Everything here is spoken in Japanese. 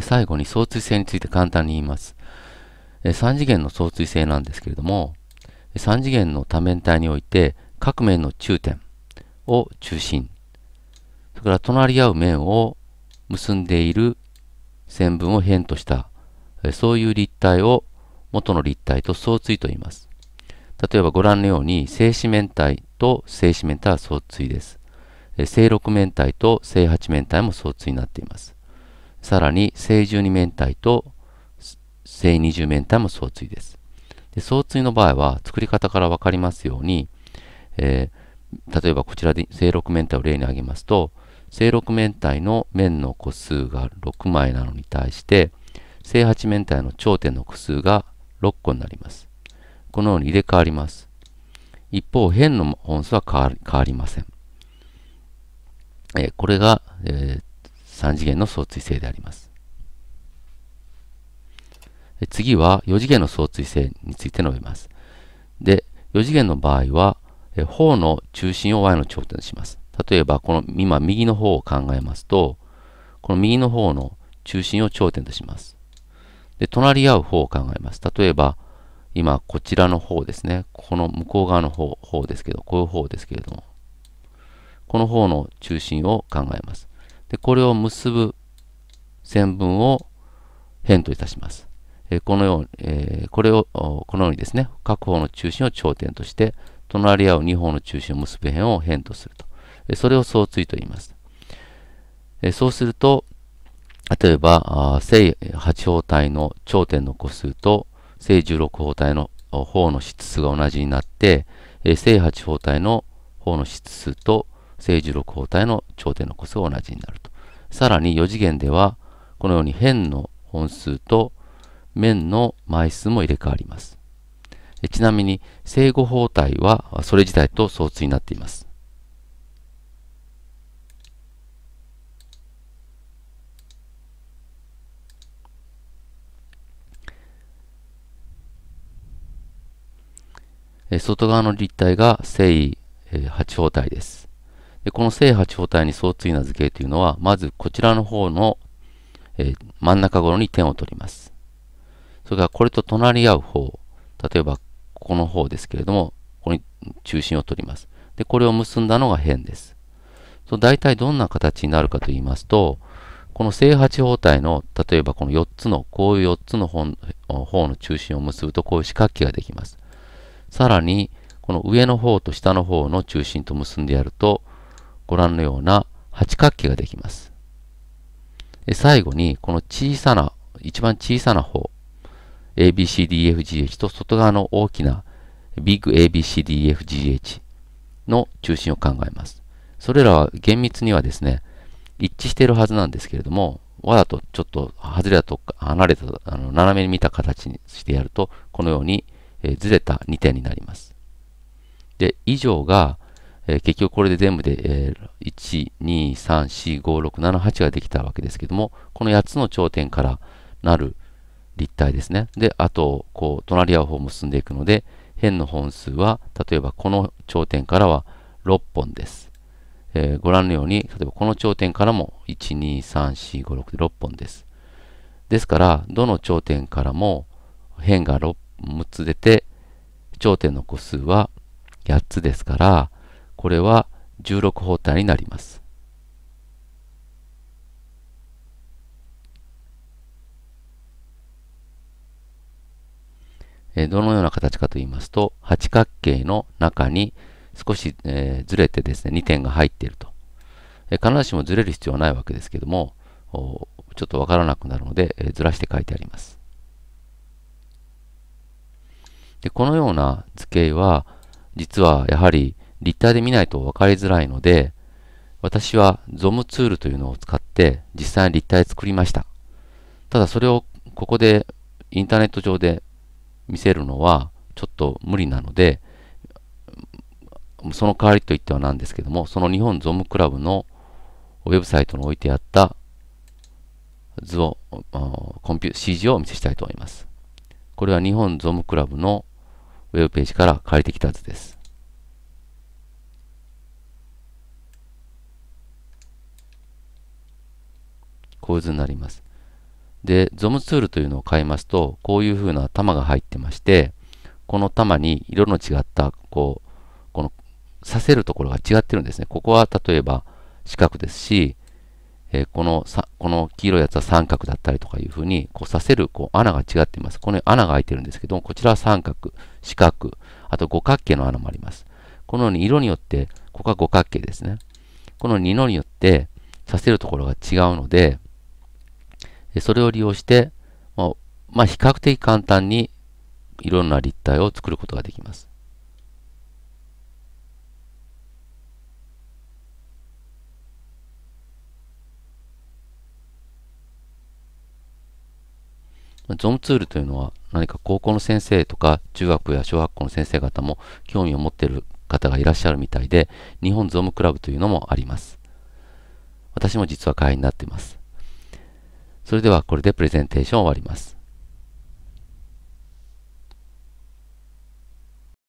最後に相対性について簡単に言います。3次元の相対性なんですけれども、3次元の多面体において各面の中点を中心、それから隣り合う面を結んでいる線分を辺とした、そういう立体を元の立体と相対と言います。例えばご覧のように正四面体と正四面体は相対です。正六面体と正八面体も相対になっています。さらに、正十二面体と正二十面体も相対です。で相対の場合は、作り方からわかりますように、えー、例えばこちらで正六面体を例に挙げますと、正六面体の面の個数が6枚なのに対して、正八面体の頂点の個数が6個になります。このように入れ替わります。一方、辺の本数は変わりません。えー、これが、えー、3次元の相対性であります。次は4次元の相対性について述べます。で、4次元の場合は、方の中心を y の頂点にします。例えば、この今右の方を考えますと、この右の方の中心を頂点とします。で、隣り合う方を考えます。例えば、今こちらの方ですね。この向こう側の方方ですけど、こういう方ですけれども、この方の中心を考えます。でこれを結ぶ線分を辺といたします。えこのように、えこれを、このようにですね、各方の中心を頂点として、隣り合う2方の中心を結ぶ辺を辺とすると。えそれを相対と言います。えそうすると、例えば、正8方体の頂点の個数と正16方体の方の質数が同じになって、正8方体の方の質数と正十六方体の頂点の個数が同じになると。さらに4次元では、このように辺の本数と面の枚数も入れ替わります。ちなみに正五方体はそれ自体と相通になっています。外側の立体が正位8方体です。でこの正波方体に相対な図形というのは、まずこちらの方の、えー、真ん中頃に点を取ります。それからこれと隣り合う方、例えばここの方ですけれども、ここに中心を取ります。で、これを結んだのが辺です。そ大体どんな形になるかと言いますと、この正八方体の、例えばこの4つの、こういう4つの方の中心を結ぶと、こういう四角形ができます。さらに、この上の方と下の方の中心と結んでやると、ご覧のような八角形ができます。最後に、この小さな、一番小さな方、ABCDFGH と外側の大きなビッグ ABCDFGH の中心を考えます。それらは厳密にはですね、一致しているはずなんですけれども、わざとちょっと外れたとか、離れた、あの斜めに見た形にしてやると、このように、えずれた2点になります。で、以上が、えー、結局これで全部で、えー、1、2、3、4、5、6、7、8ができたわけですけども、この8つの頂点からなる立体ですね。で、あと、こう、隣り合う方も進んでいくので、辺の本数は、例えばこの頂点からは6本です。えー、ご覧のように、例えばこの頂点からも、1、2、3、4、5、6で6本です。ですから、どの頂点からも、辺が 6, 6つ出て、頂点の個数は8つですから、これは16方体になります。どのような形かと言いますと、八角形の中に少し、えー、ずれてですね、2点が入っていると。え必ずしもずれる必要はないわけですけども、ちょっとわからなくなるので、えー、ずらして書いてあります。でこのような図形は、実はやはり立体で見ないと分かりづらいので、私は ZOM ツールというのを使って実際に立体作りました。ただそれをここでインターネット上で見せるのはちょっと無理なので、その代わりといってはなんですけども、その日本 ZOM クラブのウェブサイトに置いてあった図を、コンピュ CG をお見せしたいと思います。これは日本 ZOM クラブのウェブページから借りてきた図です。構図になります。で、ゾムツールというのを変えますと、こういう風な玉が入ってまして、この玉に色の違った、こう、この刺せるところが違ってるんですね。ここは例えば四角ですし、えー、このさこの黄色いやつは三角だったりとかいうふうに、こう刺せるこう穴が違っています。この穴が開いてるんですけども、こちらは三角、四角、あと五角形の穴もあります。このように色によって、ここは五角形ですね。この二のによって刺せるところが違うので、それを利用して、まあ、比較的簡単にいろんな立体を作ることができます。ゾムツールというのは何か高校の先生とか中学や小学校の先生方も興味を持っている方がいらっしゃるみたいで日本ゾムクラブというのもあります私も実は会員になっていますそれではこれでプレゼンテーションを終わります。